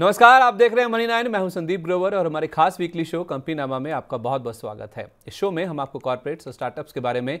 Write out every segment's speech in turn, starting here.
नमस्कार आप देख रहे हैं मनी नाइन मैं हूं संदीप ग्रोवर और हमारे खास वीकली शो कंपनी नामा में आपका बहुत बहुत स्वागत है इस शो में हम आपको कॉर्पोरेट्स और स्टार्टअप्स के बारे में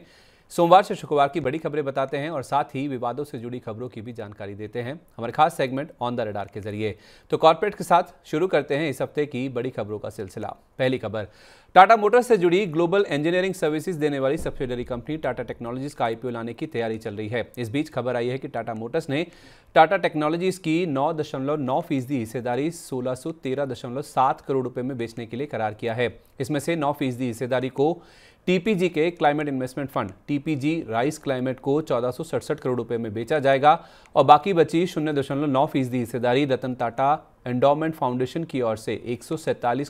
सोमवार से शुक्रवार की बड़ी खबरें बताते हैं और साथ ही विवादों से जुड़ी खबरों की भी जानकारी देते हैं हमारे खास सेगमेंट ऑन द रडार के जरिए तो कॉरपोरेट के साथ शुरू करते हैं इस हफ्ते की बड़ी खबरों का सिलसिला पहली खबर टाटा मोटर्स से जुड़ी ग्लोबल इंजीनियरिंग सर्विसेज देने वाली सब्सिडरी कंपनी टाटा टेक्नोलॉजीज का आईपीओ लाने की तैयारी चल रही है इस बीच खबर आई है कि टाटा मोटर्स ने टाटा टेक्नोलॉजीज की नौ दशमलव नौ फीसदी हिस्सेदारी सोलह सौ तेरह दशमलव सात करोड़ रुपए में बेचने के लिए करार किया है इसमें से नौ फीसदी हिस्सेदारी को टीपीजी के climate investment fund TPG rise climate को चौदह करोड़ रुपए में बेचा जाएगा और बाकी बची शून्य दशमलव नौ फीसदी हिस्सेदारी रतन टाटा एंडोमेंट फाउंडेशन की ओर से एक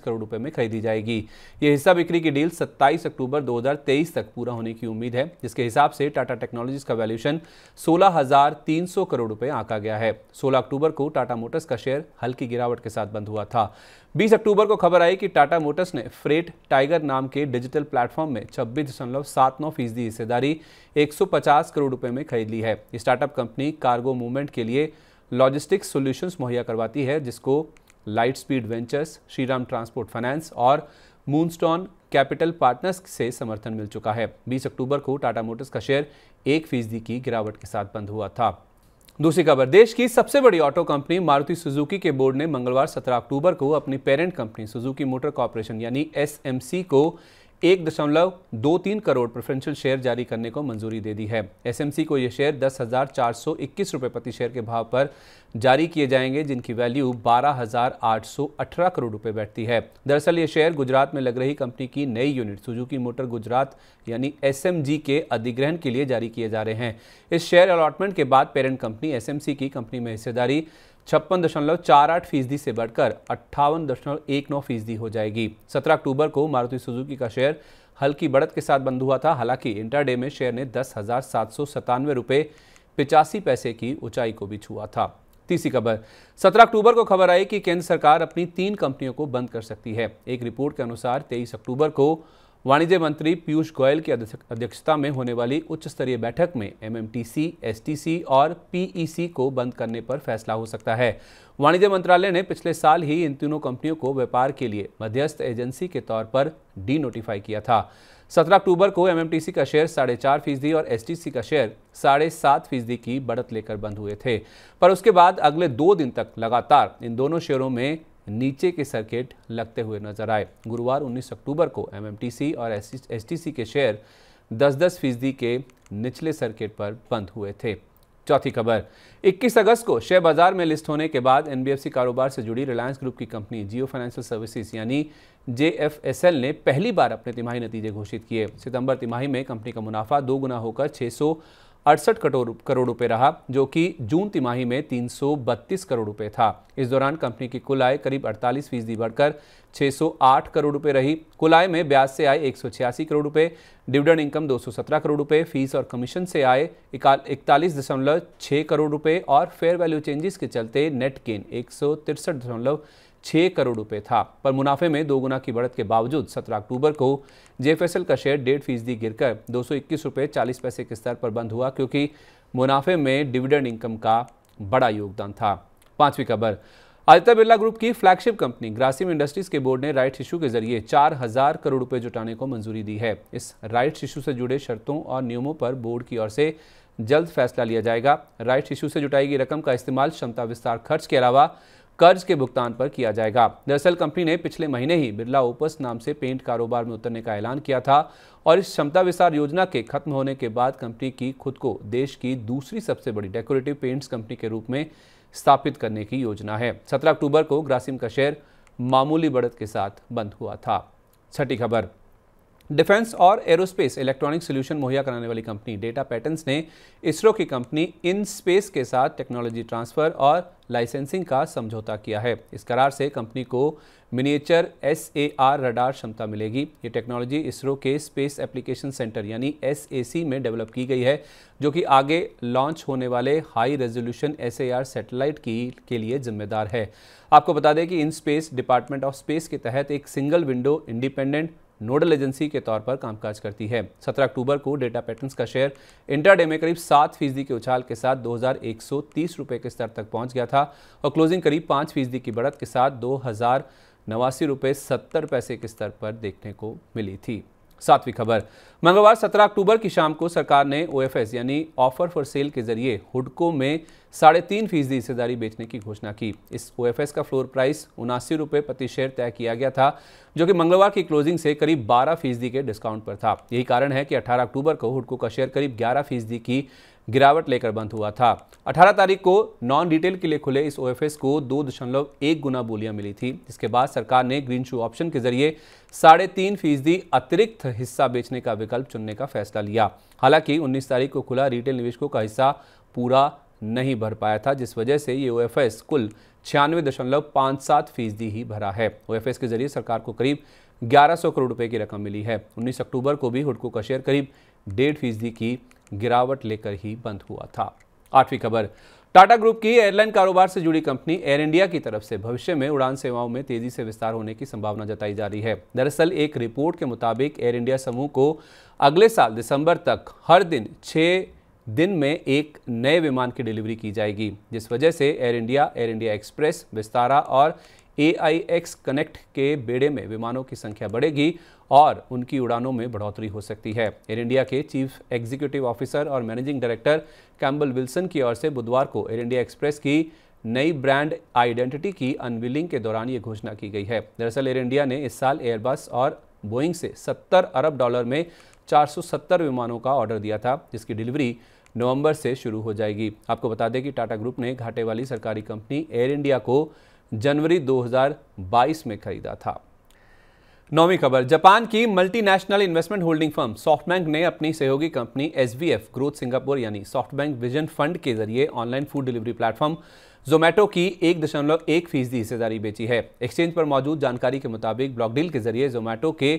करोड़ रुपए में खरीदी जाएगी ये हिस्सा बिक्री की डील 27 अक्टूबर 2023 तक पूरा होने की उम्मीद है जिसके हिसाब से टाटा टेक्नोलॉजीज का वैल्यूशन 16,300 करोड़ रुपए आंका गया है 16 अक्टूबर को टाटा मोटर्स का शेयर हल्की गिरावट के साथ बंद हुआ था 20 अक्टूबर को खबर आई कि टाटा मोटर्स ने फ्रेट टाइगर नाम के डिजिटल प्लेटफॉर्म में छब्बीस दशमलव सात नौ फीसदी हिस्सेदारी एक करोड़ रुपए में खरीद ली है स्टार्टअप कंपनी कार्गो मूवमेंट के लिए लॉजिस्टिक्स सॉल्यूशंस मुहैया करवाती है जिसको light speed ventures Shriram transport finance और मूनस्टोन कैपिटल पार्टनर्स से समर्थन मिल चुका है 20 अक्टूबर को टाटा मोटर्स का शेयर एक फीसदी की गिरावट के साथ बंद हुआ था दूसरी खबर देश की सबसे बड़ी ऑटो कंपनी मारुति सुजुकी के बोर्ड ने मंगलवार 17 अक्टूबर को अपनी parent company Suzuki motor corporation यानी एस को एक दशमलव दो तीन करोड़ प्रेफरेंशियल शेयर जारी करने को मंजूरी दे दी है एसएमसी को ये शेयर दस हज़ार चार सौ इक्कीस रुपये प्रति शेयर के भाव पर जारी किए जाएंगे जिनकी वैल्यू बारह हज़ार आठ सौ अठारह करोड़ रुपये बैठती है दरअसल ये शेयर गुजरात में लग रही कंपनी की नई यूनिट सुजुकी मोटर गुजरात यानी एस के अधिग्रहण के लिए जारी किए जा रहे हैं इस शेयर अलॉटमेंट के बाद पेरेंट कंपनी एस की कंपनी में हिस्सेदारी छप्पन दशमलव चार आठ फीसदी से बढ़कर अट्ठावन दशमलव एक नौ फीसदी हो जाएगी सत्रह अक्टूबर को मारुति सुजुकी का शेयर हल्की बढ़त के साथ बंद हुआ था हालांकि इंटरडे में शेयर ने दस हजार सात सौ सतानवे रुपये पिचासी पैसे की ऊंचाई को भी छुआ था तीसरी खबर सत्रह अक्टूबर को खबर आई कि केंद्र सरकार अपनी तीन कंपनियों को बंद कर सकती है एक रिपोर्ट के अनुसार तेईस अक्टूबर को वाणिज्य मंत्री पीयूष गोयल की अध्यक्षता में होने वाली उच्च स्तरीय बैठक में एमएमटीसी, एसटीसी और पीईसी e को बंद करने पर फैसला हो सकता है वाणिज्य मंत्रालय ने पिछले साल ही इन तीनों कंपनियों को व्यापार के लिए मध्यस्थ एजेंसी के तौर पर डी नोटिफाई किया था 17 अक्टूबर को एमएमटीसी का शेयर साढ़े चार फीसदी और एसटीसी का शेयर साढ़े सात फीसदी की बढ़त लेकर बंद हुए थे पर उसके बाद अगले दो दिन तक लगातार इन दोनों शेयरों में नीचे के सर्किट लगते हुए नजर आए गुरुवार 19 अक्टूबर को एमएमटीसी और एसटीसी के शेयर 10-10 फीसदी के निचले सर्किट पर बंद हुए थे चौथी खबर 21 अगस्त को शेयर बाजार में लिस्ट होने के बाद एनबीएफसी कारोबार से जुड़ी रिलायंस ग्रुप की कंपनी जियो फाइनेंशियल सर्विसेज यानी जेएफएसएल ने पहली बार अपने तिमाही नतीजे घोषित किए सितंबर तिमाही में कंपनी का मुनाफा दो गुना होकर छह अड़सठ करोड़ रुपए रहा जो कि जून तिमाही में 332 करोड़ रुपए था इस दौरान कंपनी की कुल आय करीब 48 फीसदी बढ़कर 608 करोड़ रुपए रही कुल आय में ब्याज से आए एक करोड़ रुपए डिविडेंड इनकम 217 करोड़ रुपए फीस और कमीशन से आए इकतालीस दशमलव छः करोड़ रुपए और फेयर वैल्यू चेंजेस के चलते नेट गेन एक छः करोड़ रुपए था पर मुनाफे में दो गुना की बढ़त के बावजूद 17 अक्टूबर को जेएफएसएल का शेयर डेढ़ फीसदी गिरकर दो सौ इक्कीस चालीस पैसे के स्तर पर बंद हुआ क्योंकि मुनाफे में डिविडेंड इनकम का बड़ा योगदान था पांचवी खबर आदित्य बिरला ग्रुप की फ्लैगशिप कंपनी ग्रासिम इंडस्ट्रीज के बोर्ड ने राइट इशू के जरिए चार हजार करोड़ रुपए जुटाने को मंजूरी दी है इस राइट इशू से जुड़े शर्तों और नियमों पर बोर्ड की ओर से जल्द फैसला लिया जाएगा राइट इशू से जुटाई गई रकम का इस्तेमाल क्षमता विस्तार खर्च के अलावा कर्ज के भुगतान पर किया जाएगा दरअसल कंपनी ने पिछले महीने ही बिरला ओपस नाम से पेंट कारोबार में उतरने का ऐलान किया था और इस क्षमता विस्तार योजना के खत्म होने के बाद कंपनी की खुद को देश की दूसरी सबसे बड़ी डेकोरेटिव पेंट्स कंपनी के रूप में स्थापित करने की योजना है सत्रह अक्टूबर को ग्रासिम का शेयर मामूली बढ़त के साथ बंद हुआ था छठी खबर डिफेंस और एरोस्पेस इलेक्ट्रॉनिक सोल्यूशन मुहैया कराने वाली कंपनी डेटा पैटर्न्स ने इसरो की कंपनी इन स्पेस के साथ टेक्नोलॉजी ट्रांसफर और लाइसेंसिंग का समझौता किया है इस करार से कंपनी को miniature S A R radar क्षमता मिलेगी ये टेक्नोलॉजी इसरो के स्पेस एप्लीकेशन सेंटर यानी एस ए सी में डेवलप की गई है जो कि आगे लॉन्च होने वाले high resolution S A R satellite की के लिए जिम्मेदार है आपको बता दें कि IN space department of space के तहत एक single window independent nodal agency के तौर पर कामकाज करती है 17 अक्टूबर को डेटा पैटर्न्स का शेयर इंटरडे में करीब सात फीसदी के उछाल के साथ दो रुपए के स्तर तक पहुंच गया था और क्लोजिंग करीब पांच फीसदी की बढ़त के साथ दो नवासी रुपये सत्तर पैसे के स्तर पर देखने को मिली थी सातवीं खबर मंगलवार 17 अक्टूबर की शाम को सरकार ने ओएफएस यानी ऑफर फॉर सेल के जरिए हुडको में साढ़े तीन फीसदी हिस्सेदारी बेचने की घोषणा की इस ओएफएस का फ्लोर प्राइस उनासी रुपये प्रति शेयर तय किया गया था जो कि मंगलवार की क्लोजिंग से करीब 12 फीसदी के डिस्काउंट पर था यही कारण है कि 18 अक्टूबर को हुडको का शेयर करीब ग्यारह फीसदी की गिरावट लेकर बंद हुआ था 18 तारीख को नॉन रिटेल के लिए खुले इस ओएफएस को दो दशमलव एक गुना बोलियां मिली थी इसके बाद सरकार ने ग्रीन शू ऑप्शन के जरिए साढ़े तीन फीसदी अतिरिक्त हिस्सा बेचने का विकल्प चुनने का फैसला लिया हालांकि 19 तारीख को खुला रिटेल निवेशकों का हिस्सा पूरा नहीं भर पाया था जिस वजह से ये ओ कुल छियानवे दशमलव पाँच सात फीसदी ही भरा है ओ के जरिए सरकार को करीब 1100 करोड़ रुपए की रकम मिली है 19 अक्टूबर को भी हुडको का शेयर करीब डेढ़ फीसदी की गिरावट लेकर ही बंद हुआ था आठवीं खबर टाटा ग्रुप की एयरलाइन कारोबार से जुड़ी कंपनी एयर इंडिया की तरफ से भविष्य में उड़ान सेवाओं में तेजी से विस्तार होने की संभावना जताई जा रही है दरअसल एक रिपोर्ट के मुताबिक एयर इंडिया समूह को अगले साल दिसंबर तक हर दिन छः दिन में एक नए विमान की डिलीवरी की जाएगी जिस वजह से Air India Air India express Vistara और ए कनेक्ट के बेड़े में विमानों की संख्या बढ़ेगी और उनकी उड़ानों में बढ़ोतरी हो सकती है एयर इंडिया के चीफ एग्जीक्यूटिव ऑफिसर और मैनेजिंग डायरेक्टर कैम्बल विल्सन की ओर से बुधवार को एयर इंडिया एक्सप्रेस की नई ब्रांड आइडेंटिटी की अनविलिंग के दौरान ये घोषणा की गई है दरअसल एयर इंडिया ने इस साल एयरबस और बोइंग से 70 अरब डॉलर में 470 विमानों का ऑर्डर दिया था जिसकी डिलीवरी नवंबर से शुरू हो जाएगी आपको बता दें कि टाटा ग्रुप ने घाटे वाली सरकारी कंपनी एयर इंडिया को जनवरी 2022 में खरीदा था नौवीं खबर जापान की multinational investment holding firm SoftBank ने अपनी सहयोगी कंपनी एस ग्रोथ सिंगापुर यानी सॉफ्टबैंक विजन फंड के जरिए online food delivery platform Zomato की एक दशमलव एक फीसदी हिस्सेदारी बेची है एक्सचेंज पर मौजूद जानकारी के मुताबिक ब्लॉक डील के जरिए जोमेटो के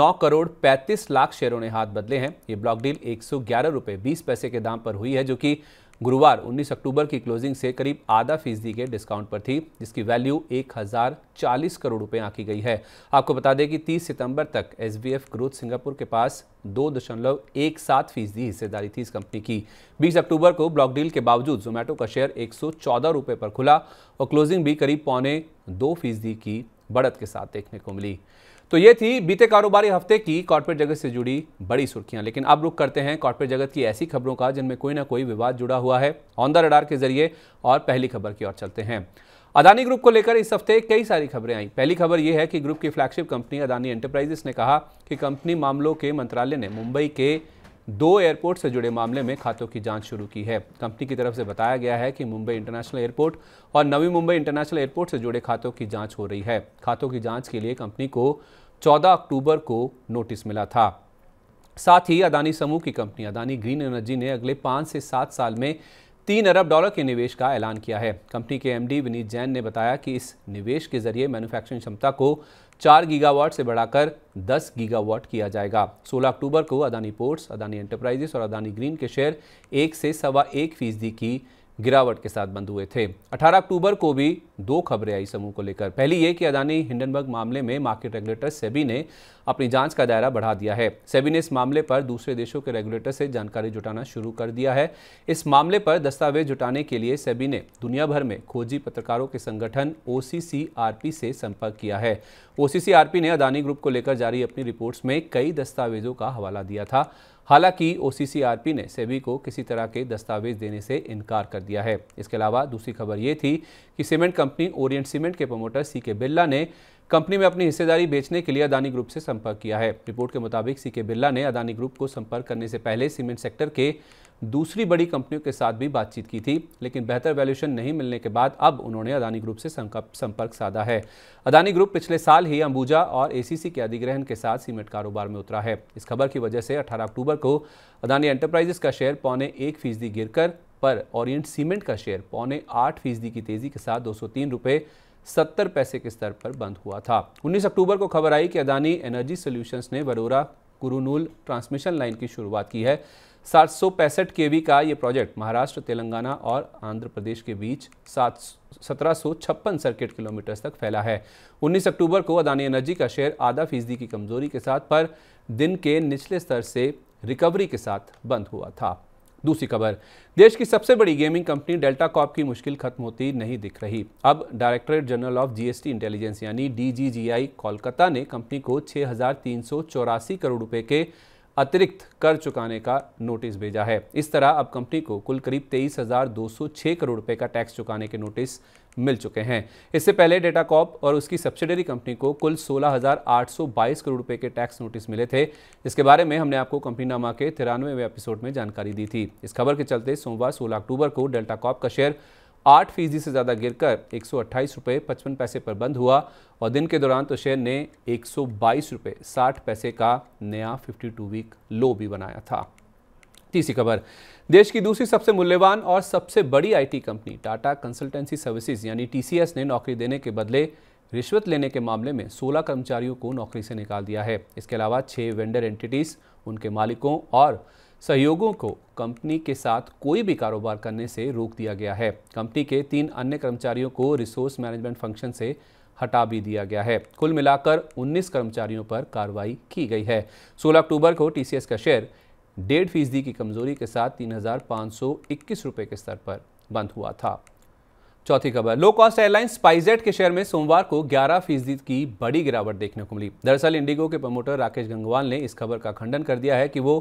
9 करोड़ 35 लाख शेयरों ने हाथ बदले हैं ये ब्लॉक डील एक सौ रुपये बीस पैसे के दाम पर हुई है जो कि गुरुवार 19 अक्टूबर की क्लोजिंग से करीब आधा फीसदी के डिस्काउंट पर थी जिसकी वैल्यू 1040 करोड़ रुपए आंकी गई है आपको बता दें कि 30 सितंबर तक एस ग्रोथ सिंगापुर के पास दो दशमलव एक सात फीसदी हिस्सेदारी थी इस कंपनी की 20 अक्टूबर को ब्लॉक डील के बावजूद जोमेटो का शेयर एक सौ पर खुला और क्लोजिंग भी करीब पौने दो फीसदी की बढ़त के साथ देखने को मिली तो ये थी बीते कारोबारी हफ्ते की कॉर्पोरेट जगत से जुड़ी बड़ी सुर्खियां लेकिन अब रुक करते हैं कॉर्पोरेट जगत की ऐसी खबरों का जिनमें कोई ना कोई विवाद जुड़ा हुआ है ऑन द रडार के जरिए और पहली खबर की ओर चलते हैं अदानी ग्रुप को लेकर इस हफ्ते कई सारी खबरें आई पहली खबर यह है कि ग्रुप की फ्लैगशिप कंपनी अदानी एंटरप्राइजेस ने कहा कि कंपनी मामलों के मंत्रालय ने मुंबई के दो एयरपोर्ट से जुड़े मामले में खातों की जांच शुरू की है कंपनी की तरफ से बताया गया है कि मुंबई इंटरनेशनल एयरपोर्ट और नवी मुंबई इंटरनेशनल एयरपोर्ट से जुड़े खातों की जांच हो रही है खातों की जांच के लिए कंपनी को 14 अक्टूबर को नोटिस मिला था साथ ही अदानी समूह की कंपनी अदानी ग्रीन एनर्जी ने अगले पांच से सात साल में तीन अरब डॉलर के निवेश का ऐलान किया है कंपनी के एमडी विनीत जैन ने बताया कि इस निवेश के जरिए मैन्युफैक्चरिंग क्षमता को चार गीगावाट से बढ़ाकर दस गीगावाट किया जाएगा 16 अक्टूबर को अदानी पोर्ट्स अदानी एंटरप्राइजेस और अदानी ग्रीन के शेयर एक से सवा एक फीसदी की गिरावट के साथ बंद हुए थे 18 अक्टूबर को भी दो खबरें आई समूह को लेकर पहली ये कि अदानी हिंडनबर्ग मामले में मार्केट रेगुलेटर सेबी ने अपनी जांच का दायरा बढ़ा दिया है सेबी ने इस मामले पर दूसरे देशों के रेगुलेटर से जानकारी जुटाना शुरू कर दिया है इस मामले पर दस्तावेज जुटाने के लिए सेबी ने दुनिया भर में खोजी पत्रकारों के संगठन ओ से संपर्क किया है ओ ने अदानी ग्रुप को लेकर जारी अपनी रिपोर्ट्स में कई दस्तावेजों का हवाला दिया था हालांकि ओसीसीआरपी ने सेबी को किसी तरह के दस्तावेज देने से इनकार कर दिया है इसके अलावा दूसरी खबर ये थी कि सीमेंट कंपनी ओरियंट सीमेंट के प्रमोटर सी के बिरला ने कंपनी में अपनी हिस्सेदारी बेचने के लिए अदानी ग्रुप से संपर्क किया है रिपोर्ट के मुताबिक सी के बिरला ने अदानी ग्रुप को संपर्क करने से पहले सीमेंट सेक्टर के दूसरी बड़ी कंपनियों के साथ भी बातचीत की थी लेकिन बेहतर वैल्यूशन नहीं मिलने के बाद अब उन्होंने अदानी ग्रुप से संपर्क साधा है अदानी ग्रुप पिछले साल ही अंबुजा और एसीसी के अधिग्रहण के साथ सीमेंट कारोबार में उतरा है इस खबर की वजह से 18 अक्टूबर को अदानी एंटरप्राइजेस का शेयर पौने एक फीसदी गिर पर ओरियंट सीमेंट का शेयर पौने आठ फीसदी की तेजी के साथ दो सौ सत्तर पैसे के स्तर पर बंद हुआ था 19 अक्टूबर को खबर आई कि अदानी एनर्जी सोल्यूशंस ने वरोरा कुरुनूल ट्रांसमिशन लाइन की शुरुआत की है सात सौ पैंसठ के वी का ये प्रोजेक्ट महाराष्ट्र तेलंगाना और आंध्र प्रदेश के बीच सात सत्रह सौ छप्पन सर्किट किलोमीटर तक फैला है 19 अक्टूबर को अदानी एनर्जी का शेयर आधा फीसदी की कमजोरी के साथ पर दिन के निचले स्तर से रिकवरी के साथ बंद हुआ था दूसरी खबर देश की सबसे बड़ी गेमिंग कंपनी डेल्टा कॉप की मुश्किल खत्म होती नहीं दिख रही अब directorate general of GST intelligence यानी डीजीजीआई कोलकाता ने कंपनी को छह करोड़ रुपए के अतिरिक्त कर चुकाने का नोटिस भेजा है इस तरह अब कंपनी को कुल करीब तेईस करोड़ रुपए का टैक्स चुकाने के नोटिस मिल चुके हैं इससे पहले डेटा कॉप और उसकी सब्सिडरी कंपनी को कुल 16,822 करोड़ रुपए के टैक्स नोटिस मिले थे जिसके बारे में हमने आपको कंपनी नामा के तिरानवे एपिसोड में जानकारी दी थी इस खबर के चलते सोमवार सोलह अक्टूबर को डेल्टा कॉप का शेयर आठ फीसदी से ज़्यादा गिरकर एक सौ रुपये पचपन पैसे पर बंद हुआ और दिन के दौरान तो शेयर ने एक सौ रुपये साठ पैसे का नया फिफ्टी वीक लो भी बनाया था तीसरी खबर देश की दूसरी सबसे मूल्यवान और सबसे बड़ी IT company Tata consultancy services यानी टीसीएस ने नौकरी देने के बदले रिश्वत लेने के मामले में 16 कर्मचारियों को नौकरी से निकाल दिया है इसके अलावा छह वेंडर एंटिटीज़ उनके मालिकों और सहयोगों को कंपनी के साथ कोई भी कारोबार करने से रोक दिया गया है कंपनी के तीन अन्य कर्मचारियों को रिसोर्स मैनेजमेंट फंक्शन से हटा भी दिया गया है कुल मिलाकर 19 कर्मचारियों पर कार्रवाई की गई है 16 अक्टूबर को टीसीएस का शेयर डेढ़ फीसदी की कमज़ोरी के साथ तीन हज़ार पांच सौ इक्कीस रुपए के स्तर पर बंद हुआ था चौथी खबर लो कॉस्ट एयरलाइन स्पाइजेट के शेयर में सोमवार को 11 फीसदी की बड़ी गिरावट देखने को मिली दरअसल इंडिगो के प्रमोटर राकेश गंगवाल ने इस खबर का खंडन कर दिया है कि वो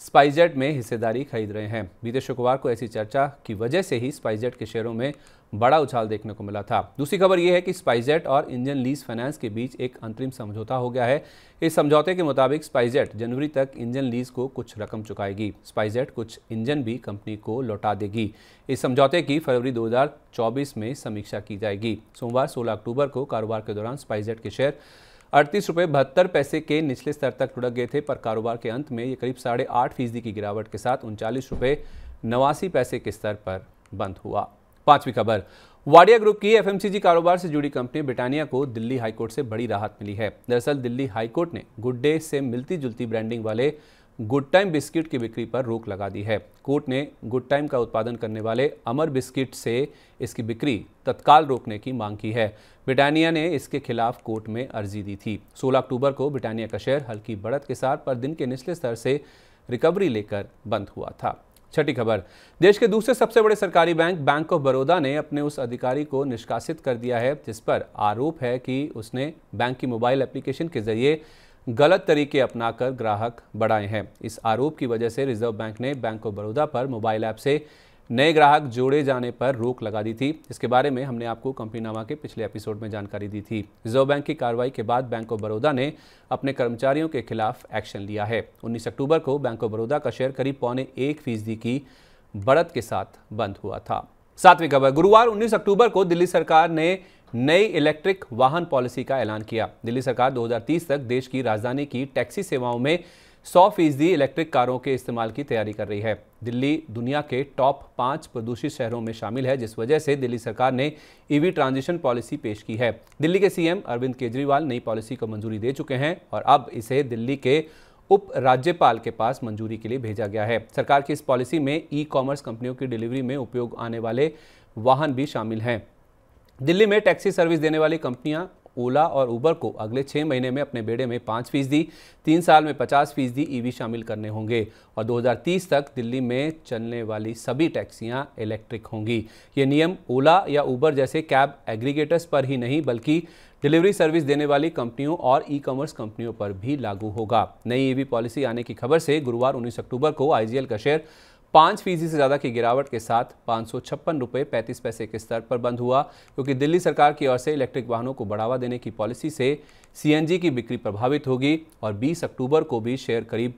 स्पाइसजेट में हिस्सेदारी खरीद रहे हैं बीते शुक्रवार को ऐसी चर्चा की वजह से ही स्पाइसजेट के शेयरों में बड़ा उछाल देखने को मिला था दूसरी खबर यह है कि स्पाइसजेट और इंजन लीज फाइनेंस के बीच एक अंतरिम समझौता हो गया है इस समझौते के मुताबिक स्पाइसजेट जनवरी तक इंजन लीज को कुछ रकम चुकाएगी स्पाइसजेट कुछ इंजन भी कंपनी को लौटा देगी इस समझौते की फरवरी 2024 में समीक्षा की जाएगी सोमवार 16 अक्टूबर को कारोबार के दौरान स्पाइसजेट के शेयर अड़तीस रुपये बहत्तर पैसे के निचले स्तर तक लुढ़क गए थे पर कारोबार के अंत में ये करीब साढ़े आठ फीसदी की गिरावट के साथ उनचालीस रुपये नवासी पैसे के स्तर पर बंद हुआ पांचवी खबर वाडिया ग्रुप की एफएमसीजी कारोबार से जुड़ी कंपनी ब्रिटानिया को दिल्ली हाईकोर्ट से बड़ी राहत मिली है दरअसल दिल्ली हाईकोर्ट ने गुड्डे से मिलती जुलती ब्रांडिंग वाले गुड टाइम बिस्किट की बिक्री पर रोक लगा दी है कोर्ट ने गुड टाइम का उत्पादन करने वाले अमर बिस्किट से इसकी बिक्री तत्काल रोकने की मांग की है ब्रिटानिया ने इसके खिलाफ कोर्ट में अर्जी दी थी 16 अक्टूबर को ब्रिटानिया का शेयर हल्की बढ़त के साथ पर दिन के निचले स्तर से रिकवरी लेकर बंद हुआ था छठी खबर देश के दूसरे सबसे बड़े सरकारी बैंक बैंक ऑफ बड़ौदा ने अपने उस अधिकारी को निष्कासित कर दिया है जिस पर आरोप है कि उसने बैंक की मोबाइल एप्लीकेशन के जरिए गलत तरीके अपनाकर ग्राहक बढ़ाए हैं इस आरोप की वजह से रिजर्व बैंक ने बैंक ऑफ बड़ौदा पर मोबाइल ऐप से नए ग्राहक जोड़े जाने पर रोक लगा दी थी इसके बारे में हमने आपको कंपनी नामा के पिछले एपिसोड में जानकारी दी थी रिजर्व बैंक की कार्रवाई के बाद बैंक ऑफ बड़ौदा ने अपने कर्मचारियों के खिलाफ एक्शन लिया है 19 अक्टूबर को बैंक ऑफ बड़ौदा का शेयर करीब पौने एक फीसदी की बढ़त के साथ बंद हुआ था सातवीं खबर गुरुवार 19 अक्टूबर को दिल्ली सरकार ने नई इलेक्ट्रिक वाहन पॉलिसी का ऐलान किया दिल्ली सरकार 2030 तक देश की राजधानी की टैक्सी सेवाओं में 100 फीसदी इलेक्ट्रिक कारों के इस्तेमाल की तैयारी कर रही है दिल्ली दुनिया के टॉप पाँच प्रदूषित शहरों में शामिल है जिस वजह से दिल्ली सरकार ने ईवी e ट्रांजिशन पॉलिसी पेश की है दिल्ली के सीएम अरविंद केजरीवाल नई पॉलिसी को मंजूरी दे चुके हैं और अब इसे दिल्ली के उप राज्यपाल के पास मंजूरी के लिए भेजा गया है सरकार की इस पॉलिसी में ई कॉमर्स कंपनियों की डिलीवरी में उपयोग आने वाले वाहन भी शामिल हैं दिल्ली में टैक्सी सर्विस देने वाली कंपनियां ओला और उबर को अगले छः महीने में अपने बेड़े में पाँच फीसदी तीन साल में पचास फीसदी ईवी e शामिल करने होंगे और 2030 तक दिल्ली में चलने वाली सभी टैक्सियां इलेक्ट्रिक होंगी ये नियम ओला या उबर जैसे कैब एग्रीगेटर्स पर ही नहीं बल्कि डिलीवरी सर्विस देने वाली कंपनियों और ई कॉमर्स कंपनियों पर भी लागू होगा नई ईवी e पॉलिसी आने की खबर से गुरुवार उन्नीस अक्टूबर को आईजीएल का शेयर पाँच फीसदी से ज़्यादा की गिरावट के साथ पाँच सौ छप्पन रुपये पैंतीस पैसे के स्तर पर बंद हुआ क्योंकि दिल्ली सरकार की ओर से इलेक्ट्रिक वाहनों को बढ़ावा देने की पॉलिसी से सीएनजी की बिक्री प्रभावित होगी और 20 अक्टूबर को भी शेयर करीब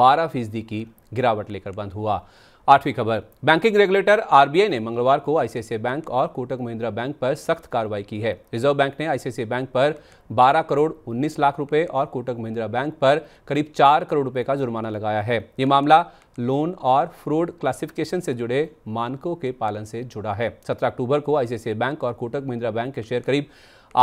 12 फीसदी की गिरावट लेकर बंद हुआ आठवीं खबर बैंकिंग रेगुलेटर आरबीआई ने मंगलवार को आईसीआईसीआई बैंक और कोटक महिंद्रा बैंक पर सख्त कार्रवाई की है रिजर्व बैंक ने आईसीआईसीआई बैंक पर 12 करोड़ 19 लाख रुपए और कोटक महिंद्रा बैंक पर करीब 4 करोड़ रुपए का जुर्माना लगाया है ये मामला लोन और फ्रॉड क्लासिफिकेशन से जुड़े मानकों के पालन से जुड़ा है सत्रह अक्टूबर को आईसीआईसीआई बैंक और कोटक महिंद्रा बैंक के शेयर करीब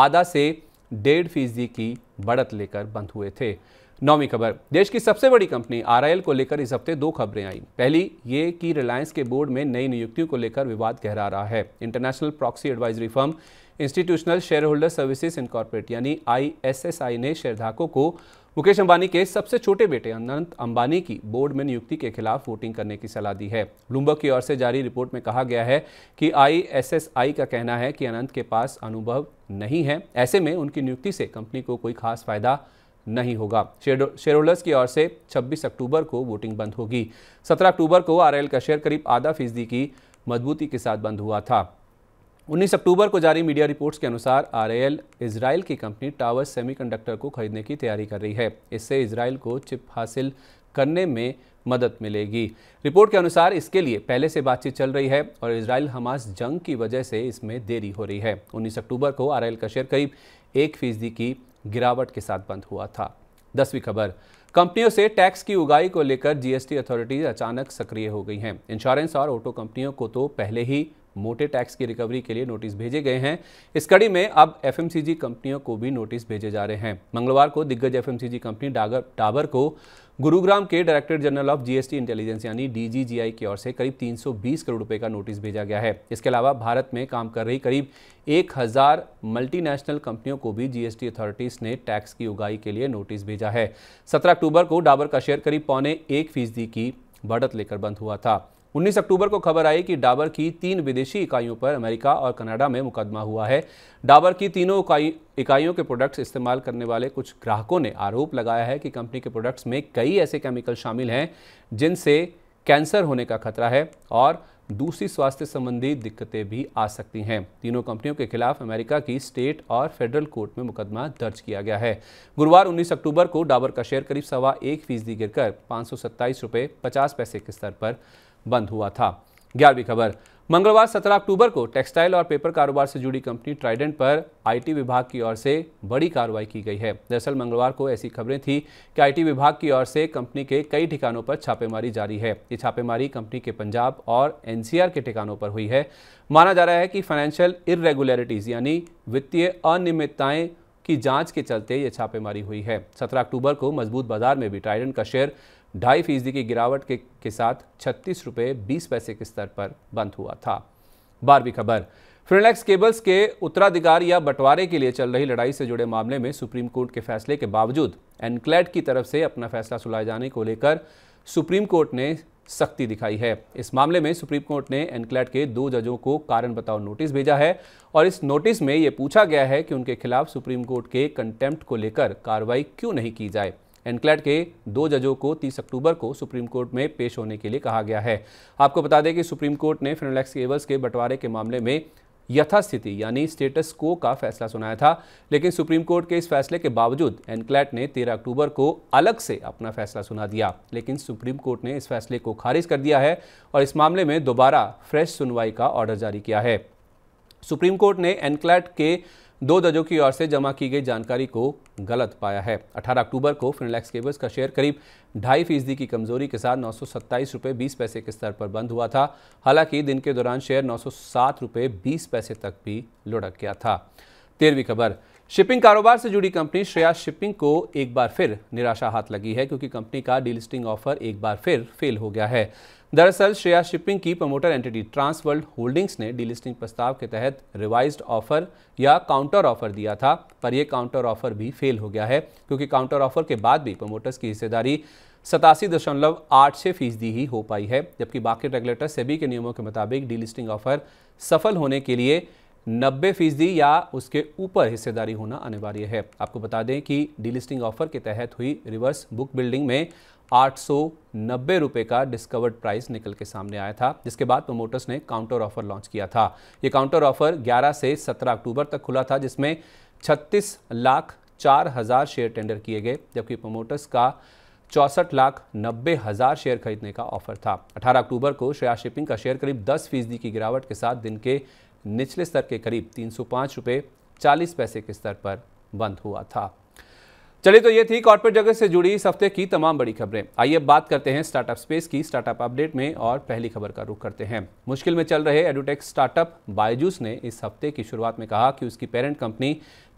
आधा से डेढ़ फीसदी की बढ़त लेकर बंद हुए थे नौवीं खबर देश की सबसे बड़ी कंपनी आरआईएल को लेकर इस हफ्ते दो खबरें आई पहली ये कि रिलायंस के बोर्ड में नई नियुक्तियों को लेकर विवाद गहरा रहा है international proxy advisory firm institutional shareholder services incorporate यानी आई ने शेयरधारकों को मुकेश अंबानी के सबसे छोटे बेटे अनंत अंबानी की बोर्ड में नियुक्ति के खिलाफ वोटिंग करने की सलाह दी है ब्लूमबर्ग की ओर से जारी रिपोर्ट में कहा गया है कि आईएसएसआई का कहना है कि अनंत के पास अनुभव नहीं है ऐसे में उनकी नियुक्ति से कंपनी को कोई खास फायदा नहीं होगा शेयर होल्डर्स की ओर से 26 अक्टूबर को वोटिंग बंद होगी 17 अक्टूबर को आरएल का शेयर करीब आधा फीसदी की मजबूती के साथ बंद हुआ था 19 अक्टूबर को जारी मीडिया रिपोर्ट्स के अनुसार आरएल इसराइल की कंपनी टावर सेमीकंडक्टर को खरीदने की तैयारी कर रही है इससे इसराइल को चिप हासिल करने में मदद मिलेगी रिपोर्ट के अनुसार इसके लिए पहले से बातचीत चल रही है और इसराइल हमास जंग की वजह से इसमें देरी हो रही है 19 अक्टूबर को आरएल का शेयर करीब एक फीसदी की गिरावट के साथ बंद हुआ था दसवीं खबर कंपनियों से टैक्स की उगाई को लेकर जीएसटी अथॉरिटीज अचानक सक्रिय हो गई हैं इंश्योरेंस और ऑटो कंपनियों को तो पहले ही मोटे टैक्स की रिकवरी के लिए नोटिस भेजे गए हैं इस कड़ी में अब एफएमसीजी कंपनियों को भी नोटिस भेजे जा रहे हैं मंगलवार को दिग्गज एफएमसीजी कंपनी डागर टावर को गुरुग्राम के director general of GST intelligence यानी डीजीजीआई की ओर से करीब 320 करोड़ रुपए का नोटिस भेजा गया है इसके अलावा भारत में काम कर रही करीब 1000 मल्टीनेशनल कंपनियों को भी जीएसटी अथॉरिटीज ने टैक्स की उगाही के लिए नोटिस भेजा है सत्रह अक्टूबर को डाबर का शेयर करीब पौने एक फीसदी की बढ़त लेकर बंद हुआ था 19 अक्टूबर को खबर आई कि डाबर की तीन विदेशी इकाइयों पर अमेरिका और कनाडा में मुकदमा हुआ है डाबर की तीनों इकाइयों के प्रोडक्ट्स इस्तेमाल करने वाले कुछ ग्राहकों ने आरोप लगाया है कि कंपनी के प्रोडक्ट्स में कई ऐसे केमिकल शामिल हैं जिनसे कैंसर होने का खतरा है और दूसरी स्वास्थ्य संबंधी दिक्कतें भी आ सकती हैं तीनों कंपनियों के खिलाफ अमेरिका की स्टेट और फेडरल कोर्ट में मुकदमा दर्ज किया गया है गुरुवार 19 अक्टूबर को डाबर का शेयर करीब सवा एक फीसदी गिरकर पाँच सौ रुपये पचास पैसे के स्तर पर बंद हुआ था ग्यारहवीं खबर मंगलवार 17 अक्टूबर को टेक्सटाइल और पेपर कारोबार से जुड़ी कंपनी ट्राइडेंट पर आईटी विभाग की ओर से बड़ी कार्रवाई की गई है दरअसल मंगलवार को ऐसी खबरें थी कि आईटी विभाग की ओर से कंपनी के कई ठिकानों पर छापेमारी जारी है ये छापेमारी कंपनी के पंजाब और एनसीआर के ठिकानों पर हुई है माना जा रहा है कि फाइनेंशियल इरेगुलरिटीज़ यानी वित्तीय अनियमितताएं की जांच के चलते ये छापेमारी हुई है सत्रह अक्टूबर को मजबूत बाजार में भी ट्राइडेंट का शेयर ढाई फीसदी की गिरावट के, के साथ छत्तीस रुपये बीस पैसे के स्तर पर बंद हुआ था बारहवीं खबर फिनलैक्स केबल्स के उत्तराधिकार या बंटवारे के लिए चल रही लड़ाई से जुड़े मामले में सुप्रीम कोर्ट के फैसले के बावजूद एनक्लेट की तरफ से अपना फैसला सुलाए जाने को लेकर सुप्रीम कोर्ट ने सख्ती दिखाई है इस मामले में सुप्रीम कोर्ट ने एनक्लेट के दो जजों को कारण बताओ नोटिस भेजा है और इस नोटिस में ये पूछा गया है कि उनके खिलाफ सुप्रीम कोर्ट के कंटेम्प्ट को लेकर कार्रवाई क्यों नहीं की जाए एनक्लैट के दो जजों को 30 अक्टूबर को सुप्रीम कोर्ट में पेश होने के लिए कहा गया है आपको बता दें कि सुप्रीम कोर्ट ने फिनोलैक्स केबल्स के बंटवारे के मामले में यथास्थिति यानी स्टेटस को का फैसला सुनाया था लेकिन सुप्रीम कोर्ट के इस फैसले के बावजूद एनक्लैट ने 13 अक्टूबर को अलग से अपना फैसला सुना दिया लेकिन सुप्रीम कोर्ट ने इस फैसले को खारिज कर दिया है और इस मामले में दोबारा फ्रेश सुनवाई का ऑर्डर जारी किया है सुप्रीम कोर्ट ने एनक्लैट के दो जजों की ओर से जमा की गई जानकारी को गलत पाया है 18 अक्टूबर को फिनलैक्स केबल्स का शेयर करीब ढाई फीसदी की कमजोरी के साथ नौ सौ पैसे के स्तर पर बंद हुआ था हालांकि दिन के दौरान शेयर नौ सौ पैसे तक भी लुढ़क गया था तेरहवीं खबर शिपिंग कारोबार से जुड़ी कंपनी श्रेया शिपिंग को एक बार फिर निराशा हाथ लगी है क्योंकि कंपनी का डीलिस्टिंग ऑफर एक बार फिर फेल हो गया है दरअसल श्रेया शिपिंग की promoter entity Trans World holdings ने डीलिस्टिंग प्रस्ताव के तहत रिवाइज्ड ऑफर या काउंटर ऑफर दिया था पर यह काउंटर ऑफर भी फेल हो गया है क्योंकि काउंटर ऑफर के बाद भी प्रमोटर्स की हिस्सेदारी सतासी दशमलव आठ छः फीसदी ही हो पाई है जबकि बाकी रेगुलेटर सेबी के नियमों के मुताबिक डीलिस्टिंग ऑफर सफल होने के लिए नब्बे फीसदी या उसके ऊपर हिस्सेदारी होना अनिवार्य है आपको बता दें कि डीलिस्टिंग ऑफर के तहत हुई रिवर्स बुक बिल्डिंग में आठ रुपए का डिस्कवर्ड प्राइस निकल के सामने आया था जिसके बाद प्रमोटर्स ने काउंटर ऑफर लॉन्च किया था ये काउंटर ऑफर 11 से 17 अक्टूबर तक खुला था जिसमें 36 लाख चार हज़ार शेयर टेंडर किए गए जबकि प्रमोटर्स का चौंसठ लाख नब्बे हज़ार शेयर खरीदने का ऑफर था 18 अक्टूबर को श्रेया शिपिंग का शेयर करीब 10 फीसदी की गिरावट के साथ दिन के निचले स्तर के करीब तीन सौ पैसे के स्तर पर बंद हुआ था चलिए तो ये थी कॉर्पोरेट जगत से जुड़ी इस हफ्ते की तमाम बड़ी खबरें आइए बात करते हैं स्टार्टअप स्पेस की स्टार्टअप अपडेट में और पहली खबर का रुख करते हैं मुश्किल में चल रहे एडोटेक स्टार्टअप बायजूस ने इस हफ्ते की शुरुआत में कहा कि उसकी parent company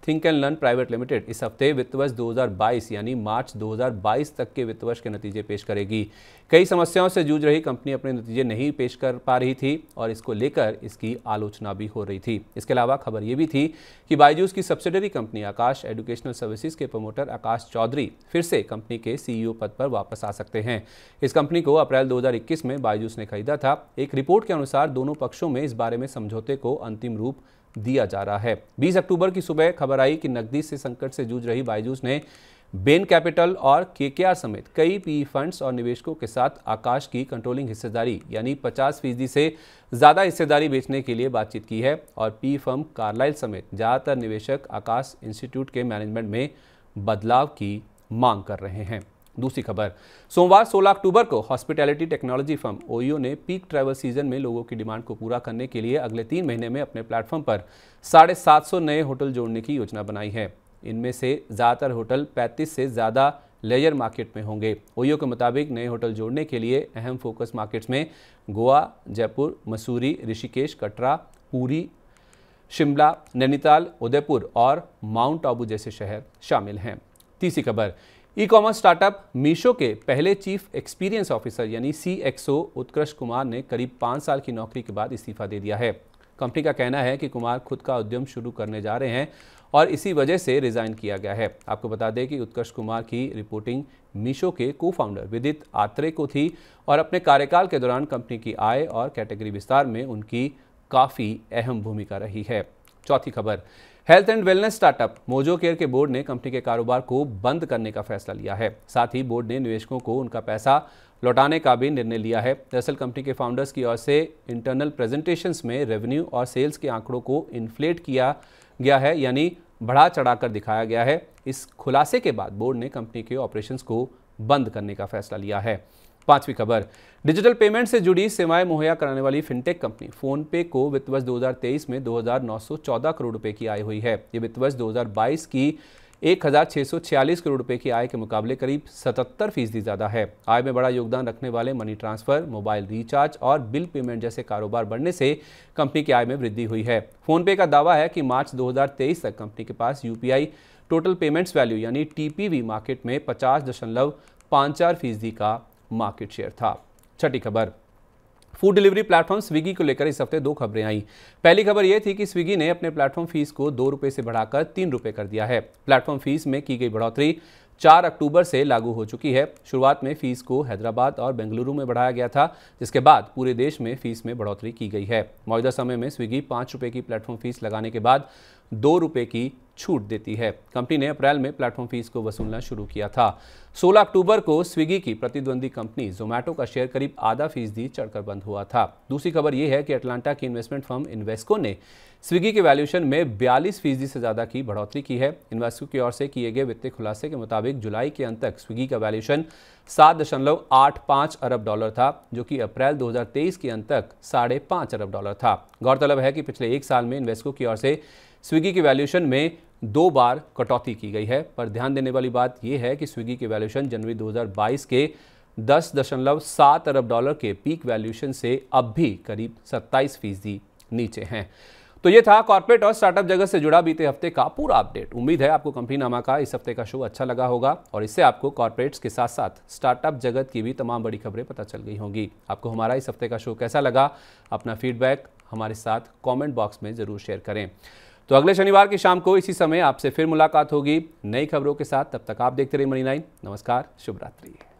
Think and Learn private limited इस हफ्ते वित्त वर्ष 2022 यानी मार्च 2022 तक के वित्त वर्ष के नतीजे पेश करेगी कई समस्याओं से जूझ रही कंपनी अपने नतीजे नहीं पेश कर पा रही थी और इसको लेकर इसकी आलोचना भी हो रही थी इसके अलावा खबर ये भी थी कि बायजूस की subsidiary company Aakash educational services के प्रमोटर आकाश चौधरी फिर से कंपनी के सीईओ e पद पर वापस आ सकते हैं इस कंपनी को अप्रैल दो में बायजूस ने खरीदा था एक रिपोर्ट के अनुसार दोनों पक्षों में इस बारे में समझौते को अंतिम रूप दिया जा रहा है 20 अक्टूबर की सुबह खबर आई कि नकदी से संकट से जूझ रही बायजूस ने बेन कैपिटल और के समेत कई पी फंड्स और निवेशकों के साथ आकाश की कंट्रोलिंग हिस्सेदारी यानी 50 फीसदी से ज़्यादा हिस्सेदारी बेचने के लिए बातचीत की है और पी फर्म कार्लाइल समेत ज़्यादातर निवेशक आकाश इंस्टीट्यूट के मैनेजमेंट में बदलाव की मांग कर रहे हैं दूसरी खबर सोमवार 16 अक्टूबर को हॉस्पिटैलिटी टेक्नोलॉजी फर्म ओयो ने पीक ट्रैवल सीजन में लोगों की डिमांड को पूरा करने के लिए अगले तीन महीने में अपने प्लेटफॉर्म पर साढ़े सात सौ नए होटल जोड़ने की योजना बनाई है इनमें से ज़्यादातर होटल 35 से ज़्यादा लेयर मार्केट में होंगे ओयो के मुताबिक नए होटल जोड़ने के लिए अहम फोकस मार्केट्स में गोवा जयपुर मसूरी ऋषिकेश कटरा पूरी शिमला नैनीताल उदयपुर और माउंट आबू जैसे शहर शामिल हैं तीसरी खबर ई कॉमर्स स्टार्टअप मीशो के पहले चीफ एक्सपीरियंस ऑफिसर यानी सी उत्कर्ष कुमार ने करीब पाँच साल की नौकरी के बाद इस्तीफा दे दिया है कंपनी का कहना है कि कुमार खुद का उद्यम शुरू करने जा रहे हैं और इसी वजह से रिज़ाइन किया गया है आपको बता दें कि उत्कर्ष कुमार की रिपोर्टिंग मीशो के को फाउंडर विदित आत्रे को थी और अपने कार्यकाल के दौरान कंपनी की आय और कैटेगरी विस्तार में उनकी काफ़ी अहम भूमिका रही है चौथी खबर health and wellness startup Mojocare के बोर्ड ने कंपनी के कारोबार को बंद करने का फैसला लिया है साथ ही बोर्ड ने निवेशकों को उनका पैसा लौटाने का भी निर्णय लिया है दरअसल कंपनी के फाउंडर्स की ओर से इंटरनल प्रेजेंटेशंस में रेवेन्यू और सेल्स के आंकड़ों को इन्फ्लेट किया गया है यानी बढ़ा चढ़ाकर दिखाया गया है इस खुलासे के बाद बोर्ड ने कंपनी के ऑपरेशंस को बंद करने का फैसला लिया है पांचवी खबर डिजिटल पेमेंट से जुड़ी सेवाएं मुहैया कराने वाली फिनटेक कंपनी फोन पे को वित्त वर्ष दो में 2,914 करोड़ रुपए की आय हुई है ये वित्त वर्ष दो की 1,646 करोड़ रुपए की आय के मुकाबले करीब 77 फीसदी ज़्यादा है आय में बड़ा योगदान रखने वाले मनी ट्रांसफर मोबाइल रिचार्ज और बिल पेमेंट जैसे कारोबार बढ़ने से कंपनी की आय में वृद्धि हुई है फोनपे का दावा है कि मार्च 2023 तक कंपनी के पास यू टोटल पेमेंट्स वैल्यू यानी टीपीवी मार्केट में पचास दशमलव पाँच चार फीसदी का मार्केट शेयर था छठी खबर फूड डिलीवरी प्लेटफॉर्म स्विगी को लेकर इस हफ्ते दो खबरें आईं पहली खबर यह थी कि स्विगी ने अपने प्लेटफॉर्म फीस को दो रुपये से बढ़ाकर तीन रुपये कर दिया है प्लेटफॉर्म फीस में की गई बढ़ोतरी चार अक्टूबर से लागू हो चुकी है शुरुआत में फीस को हैदराबाद और बेंगलुरु में बढ़ाया गया था जिसके बाद पूरे देश में फीस में बढ़ोतरी की गई है मौजूदा समय में स्विगी पाँच रुपये की प्लेटफॉर्म फीस लगाने के बाद दो रुपये की छूट देती है कंपनी ने अप्रैल में प्लेटफॉर्म फीस को वसूलना शुरू किया था 16 अक्टूबर को स्विगी की प्रतिद्वंदी कंपनी जोमैटो का शेयर करीब आधा फीसदी चढ़कर बंद हुआ था दूसरी खबर यह है कि अटलांटा की इन्वेस्टमेंट फर्म इन्वेस्को ने स्विगी के वैल्यूशन में 42 फीसदी से ज़्यादा की बढ़ोतरी की है इन्वेस्को की ओर से किए गए वित्तीय खुलासे के मुताबिक जुलाई के अंत तक स्विगी का वैल्यूशन सात अरब डॉलर था जो कि अप्रैल दो के अंत तक साढ़े अरब डॉलर था गौरतलब है कि पिछले एक साल में इन्वेस्को की ओर से स्विगी की वैल्यूशन में दो बार कटौती की गई है पर ध्यान देने वाली बात यह है कि स्विगी की वैल्यूशन जनवरी 2022 के दस दशमलव सात अरब डॉलर के पीक वैल्यूशन से अब भी करीब सत्ताईस फीसदी नीचे हैं तो ये था कॉर्पोरेट और स्टार्टअप जगत से जुड़ा बीते हफ्ते का पूरा अपडेट उम्मीद है आपको कंपनी नामा का इस हफ्ते का शो अच्छा लगा होगा और इससे आपको कॉर्पोरेट्स के साथ साथ स्टार्टअप जगत की भी तमाम बड़ी खबरें पता चल गई होंगी आपको हमारा इस हफ्ते का शो कैसा लगा अपना फीडबैक हमारे साथ कॉमेंट बॉक्स में ज़रूर शेयर करें तो अगले शनिवार की शाम को इसी समय आपसे फिर मुलाकात होगी नई खबरों के साथ तब तक आप देखते रहिए मनी नाइन नमस्कार शुभ रात्रि